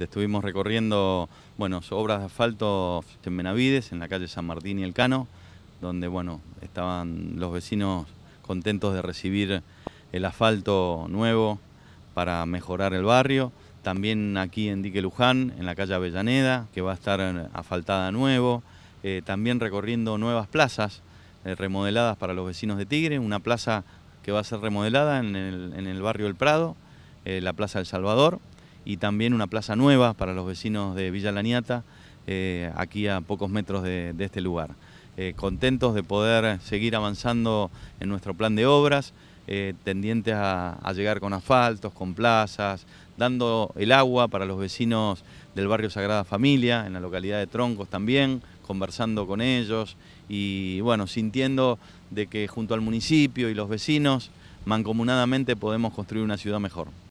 Estuvimos recorriendo bueno, obras de asfalto en Benavides, en la calle San Martín y El Cano, donde bueno, estaban los vecinos contentos de recibir el asfalto nuevo para mejorar el barrio. También aquí en Dique Luján, en la calle Avellaneda, que va a estar eh, asfaltada nuevo. Eh, también recorriendo nuevas plazas eh, remodeladas para los vecinos de Tigre, una plaza que va a ser remodelada en el, barrio El Prado, la Plaza El Salvador y también una plaza nueva para los vecinos de Villa Laniata, eh, aquí a pocos metros de, este lugar. Eh, contentos de poder seguir avanzando en nuestro plan de obras, eh, tendientes a, a, llegar con asfaltos, con plazas, dando el agua para los vecinos del barrio Sagrada Familia, en la localidad de Troncos también, conversando con ellos y bueno, sintiendo de que junto al municipio y los vecinos mancomunadamente podemos construir una ciudad mejor.